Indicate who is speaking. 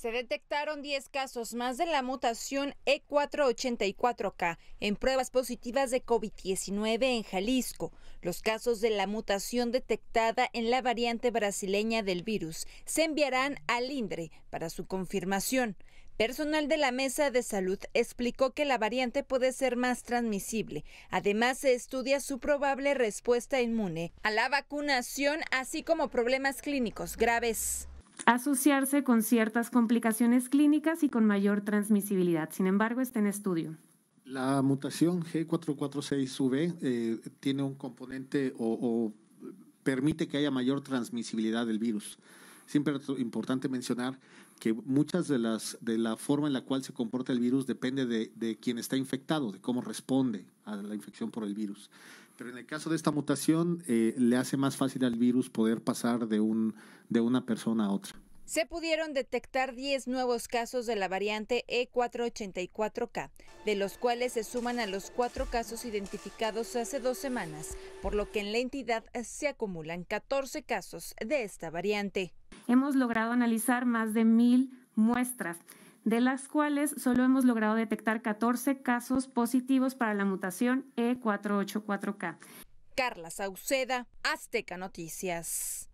Speaker 1: Se detectaron 10 casos más de la mutación E484K en pruebas positivas de COVID-19 en Jalisco. Los casos de la mutación detectada en la variante brasileña del virus se enviarán al INDRE para su confirmación. Personal de la Mesa de Salud explicó que la variante puede ser más transmisible. Además, se estudia su probable respuesta inmune a la
Speaker 2: vacunación, así como problemas clínicos graves asociarse con ciertas complicaciones clínicas y con mayor transmisibilidad. Sin embargo, está en estudio.
Speaker 3: La mutación G446V eh, tiene un componente o permite que haya mayor transmisibilidad del virus. Siempre es importante mencionar que muchas de las de la forma en la cual se comporta el virus depende de, de quien está infectado, de cómo responde a la infección por el virus. Pero en el caso de esta mutación, eh, le hace más fácil al virus poder pasar de, un, de una persona a otra.
Speaker 1: Se pudieron detectar 10 nuevos casos de la variante E484K, de los cuales se suman a los cuatro casos identificados hace dos semanas, por lo que en la entidad se acumulan
Speaker 2: 14 casos de esta variante hemos logrado analizar más de mil muestras, de las cuales solo hemos logrado detectar 14 casos positivos para la mutación E484K.
Speaker 1: Carla Sauceda, Azteca Noticias.